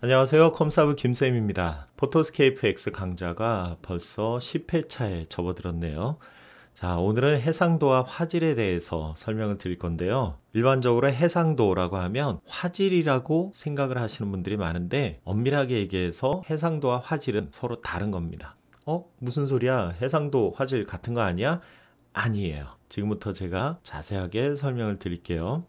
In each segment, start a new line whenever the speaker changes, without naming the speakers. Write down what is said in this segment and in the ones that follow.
안녕하세요. 컴사브 김쌤입니다. 포토스케이프 X 강좌가 벌써 10회차에 접어들었네요. 자, 오늘은 해상도와 화질에 대해서 설명을 드릴 건데요. 일반적으로 해상도라고 하면 화질이라고 생각을 하시는 분들이 많은데 엄밀하게 얘기해서 해상도와 화질은 서로 다른 겁니다. 어? 무슨 소리야? 해상도, 화질 같은 거 아니야? 아니에요. 지금부터 제가 자세하게 설명을 드릴게요.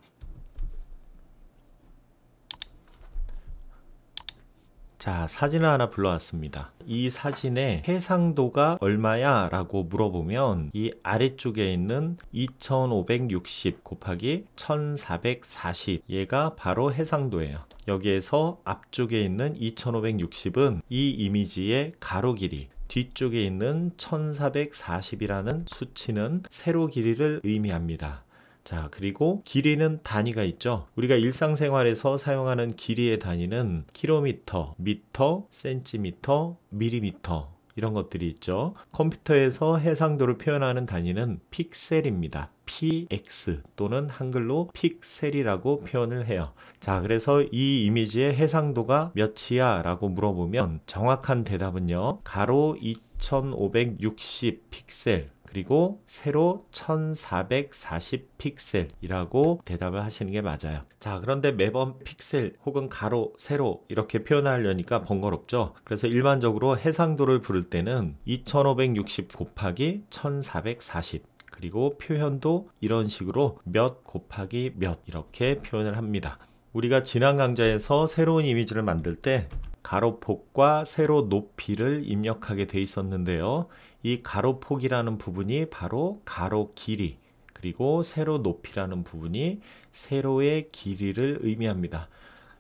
자, 사진을 하나 불러왔습니다. 이 사진의 해상도가 얼마야? 라고 물어보면 이 아래쪽에 있는 2560 곱하기 1440 얘가 바로 해상도예요. 여기에서 앞쪽에 있는 2560은 이 이미지의 가로 길이 뒤쪽에 있는 1440이라는 수치는 세로 길이를 의미합니다. 자, 그리고 길이는 단위가 있죠. 우리가 일상생활에서 사용하는 길이의 단위는 킬로미터, 미터, 센티미터, 밀리미터 이런 것들이 있죠. 컴퓨터에서 해상도를 표현하는 단위는 픽셀입니다. px 또는 한글로 픽셀이라고 표현을 해요. 자, 그래서 이 이미지의 해상도가 몇이야? 라고 물어보면 정확한 대답은요. 가로 2560 픽셀 그리고 세로 1440 픽셀이라고 대답을 하시는 게 맞아요. 자, 그런데 매번 픽셀 혹은 가로, 세로 이렇게 표현하려니까 번거롭죠. 그래서 일반적으로 해상도를 부를 때는 2560 곱하기 1440 그리고 표현도 이런 식으로 몇 곱하기 몇 이렇게 표현을 합니다. 우리가 지난 강좌에서 새로운 이미지를 만들 때 가로폭과 세로 높이를 입력하게 돼 있었는데요. 이 가로폭이라는 부분이 바로 가로 길이 그리고 세로 높이라는 부분이 세로의 길이를 의미합니다.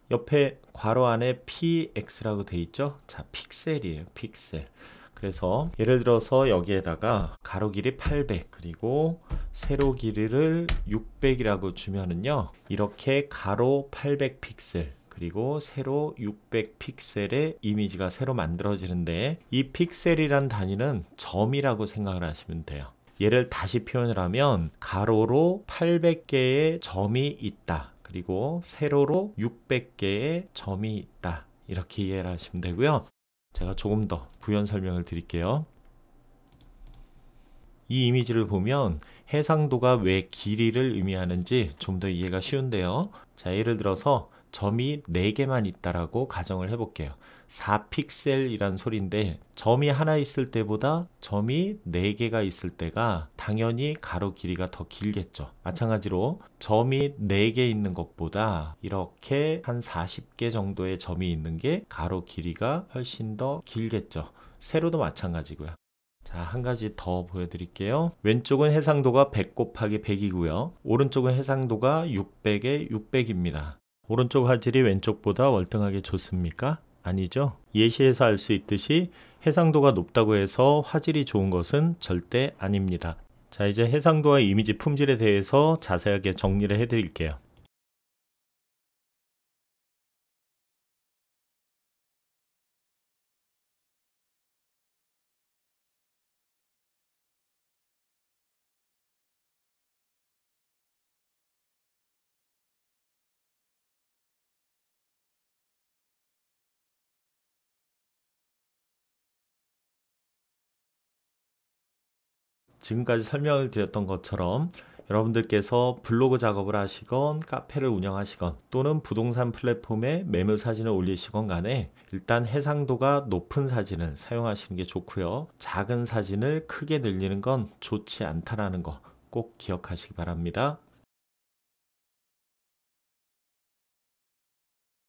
옆에 괄호 안에 px라고 돼 있죠? 자, 픽셀이에요. 픽셀. 그래서 예를 들어서 여기에다가 가로 길이 800 그리고 세로 길이를 600이라고 주면은요. 이렇게 가로 800 픽셀 그리고 세로600 픽셀의 이미지가 새로 만들어지는데 이 픽셀이란 단위는 점이라고 생각을 하시면 돼요. 얘를 다시 표현을 하면 가로로 800개의 점이 있다. 그리고 세로로 600개의 점이 있다. 이렇게 이해를 하시면 되고요. 제가 조금 더 부연 설명을 드릴게요. 이 이미지를 보면 해상도가 왜 길이를 의미하는지 좀 더 이해가 쉬운데요. 자, 예를 들어서 점이 4개만 있다라고 가정을 해볼게요. 4픽셀이란 소리인데 점이 하나 있을 때보다 점이 4개가 있을 때가 당연히 가로 길이가 더 길겠죠. 마찬가지로 점이 4개 있는 것보다 이렇게 한 40개 정도의 점이 있는 게 가로 길이가 훨씬 더 길겠죠. 세로도 마찬가지고요. 자, 한 가지 더 보여드릴게요. 왼쪽은 해상도가 100 곱하기 100이고요. 오른쪽은 해상도가 600에 600입니다. 오른쪽 화질이 왼쪽보다 월등하게 좋습니까? 아니죠. 예시에서 알 수 있듯이 해상도가 높다고 해서 화질이 좋은 것은 절대 아닙니다. 자 이제 해상도와 이미지 품질에 대해서 자세하게 정리를 해드릴게요. 지금까지 설명을 드렸던 것처럼 여러분들께서 블로그 작업을 하시건 카페를 운영하시건 또는 부동산 플랫폼에 매물 사진을 올리시건 간에 일단 해상도가 높은 사진을 사용하시는 게 좋고요. 작은 사진을 크게 늘리는 건 좋지 않다라는 거 꼭 기억하시기 바랍니다.